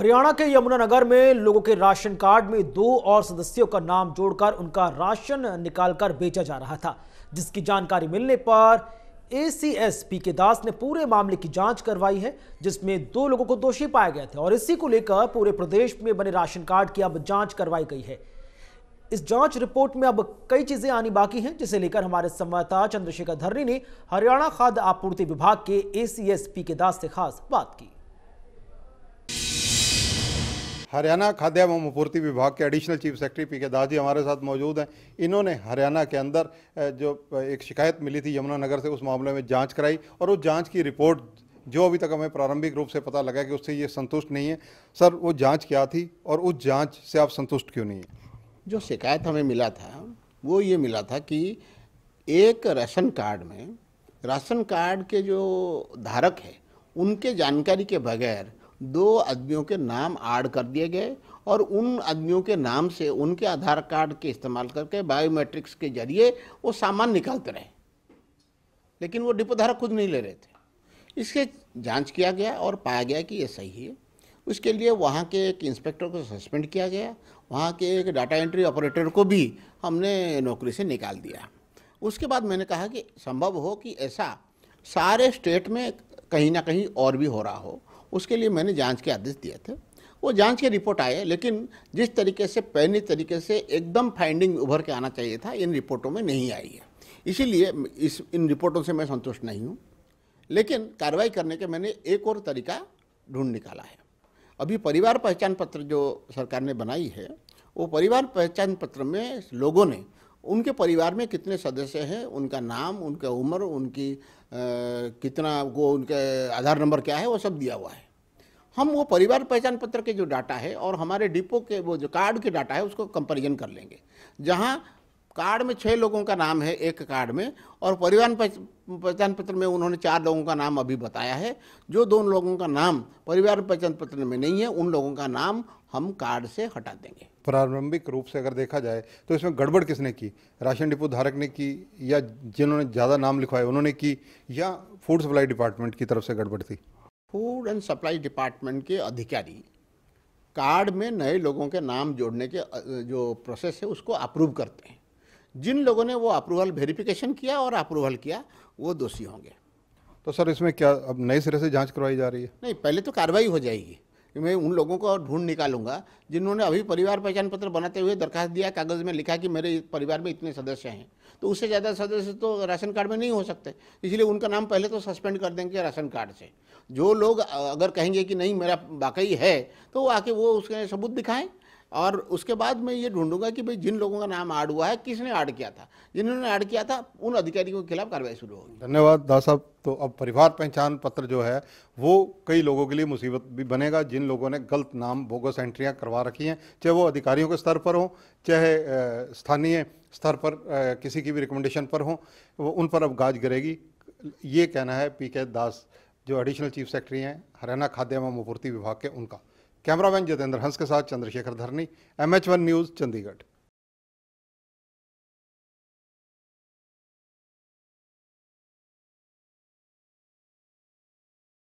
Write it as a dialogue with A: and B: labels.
A: हरियाणा के यमुनानगर में लोगों के राशन कार्ड में दो और सदस्यों का नाम जोड़कर उनका राशन निकालकर बेचा जा रहा था जिसकी जानकारी मिलने पर एसीएस पी के दास ने पूरे मामले की जांच करवाई है जिसमें दो लोगों को दोषी पाया गया था और इसी को लेकर पूरे प्रदेश में बने राशन कार्ड की अब जांच करवाई गई है इस जांच रिपोर्ट में अब कई चीजें आनी बाकी हैं जिसे लेकर हमारे संवाददाता चंद्रशेखर धरनी ने हरियाणा खाद्य आपूर्ति विभाग के एसीएस पी के दास से खास बात की
B: हरियाणा खाद्य एवं आपूर्ति विभाग के एडिशनल चीफ सेक्रेटरी पी के दास जी हमारे साथ मौजूद हैं इन्होंने हरियाणा के अंदर जो एक शिकायत मिली थी यमुनानगर से उस मामले में जाँच कराई और उस जाँच की रिपोर्ट जो अभी तक हमें प्रारंभिक रूप से पता लगा कि उससे ये संतुष्ट नहीं है
C: सर वो जाँच क्या थी और उस जाँच से आप संतुष्ट क्यों नहीं है जो शिकायत हमें मिला था वो ये मिला था कि एक राशन कार्ड में राशन कार्ड के जो धारक है उनके जानकारी के बगैर दो आदमियों के नाम आड़ कर दिए गए और उन आदमियों के नाम से उनके आधार कार्ड के इस्तेमाल करके बायोमेट्रिक्स के जरिए वो सामान निकालते रहे लेकिन वो डिपोधारक खुद नहीं ले रहे थे इसके जांच किया गया और पाया गया कि ये सही है उसके लिए वहाँ के एक इंस्पेक्टर को सस्पेंड किया गया वहाँ के एक डाटा एंट्री ऑपरेटर को भी हमने नौकरी से निकाल दिया उसके बाद मैंने कहा कि संभव हो कि ऐसा सारे स्टेट में कहीं ना कहीं और भी हो रहा हो उसके लिए मैंने जांच के आदेश दिए थे वो जांच के रिपोर्ट आए लेकिन जिस तरीके से पहले तरीके से एकदम फाइंडिंग उभर के आना चाहिए था इन रिपोर्टों में नहीं आई है इसीलिए इस इन रिपोर्टों से मैं संतुष्ट नहीं हूँ लेकिन कार्रवाई करने के मैंने एक और तरीका ढूंढ निकाला है अभी परिवार पहचान पत्र जो सरकार ने बनाई है वो परिवार पहचान पत्र में लोगों ने उनके परिवार में कितने सदस्य हैं उनका नाम उनका उम्र उनकी आ, कितना वो उनके आधार नंबर क्या है वो सब दिया हुआ है हम वो परिवार पहचान पत्र के जो डाटा है और हमारे डिपो के वो जो कार्ड के डाटा है उसको कंपेरिजन कर लेंगे जहाँ कार्ड में छः लोगों का नाम है एक कार्ड में और परिवहन पहचान पत्र में उन्होंने चार लोगों का नाम अभी बताया है जो दो लोगों का नाम परिवार पहचान पत्र में नहीं है उन लोगों का नाम हम कार्ड से हटा देंगे
B: प्रारंभिक रूप से अगर देखा जाए तो इसमें गड़बड़ किसने की राशन डिपो धारक ने की या जिन्होंने ज़्यादा नाम लिखवाए उन्होंने की या फूड सप्लाई डिपार्टमेंट की तरफ से गड़बड़ थी
C: फूड एंड सप्लाई डिपार्टमेंट के अधिकारी कार्ड में नए लोगों के नाम जोड़ने के जो प्रोसेस है उसको अप्रूव करते हैं जिन लोगों ने वो अप्रूवल वेरिफिकेशन किया और अप्रूवल किया वो दोषी होंगे तो सर इसमें क्या अब नए सिरे से जांच करवाई जा रही है नहीं पहले तो कार्रवाई हो जाएगी मैं उन लोगों को ढूंढ निकालूंगा जिन्होंने अभी परिवार पहचान पत्र बनाते हुए दरखास्त दिया कागज़ में लिखा कि मेरे परिवार में इतने सदस्य हैं तो उससे ज़्यादा सदस्य तो राशन कार्ड में नहीं हो सकते इसलिए उनका नाम पहले तो सस्पेंड कर देंगे राशन कार्ड से जो लोग अगर कहेंगे कि नहीं मेरा वाकई है तो आके वो उसके सबूत दिखाएं और उसके बाद मैं ये ढूंढूंगा कि भाई जिन लोगों का नाम आड़ हुआ है किसने आड़ किया था जिन्होंने आड़ किया था उन अधिकारियों के खिलाफ कार्रवाई शुरू होगी
B: धन्यवाद दास साहब तो अब परिवार पहचान पत्र जो है वो कई लोगों के लिए मुसीबत भी बनेगा जिन लोगों ने गलत नाम बोगस एंट्रियाँ करवा रखी हैं चाहे वो अधिकारियों के स्तर पर हों चाहे स्थानीय स्तर पर किसी की भी रिकमेंडेशन पर हों उन पर अब गाज गिरेगी ये कहना है पी के दास जो एडिशनल चीफ सेक्रेटरी हैं हरियाणा खाद्य एवं आपूर्ति विभाग के उनका
A: कैमरामैन जितेंद्र हंस के साथ Chandrashekhar Dharni MH one news न्यूज़ चंडीगढ़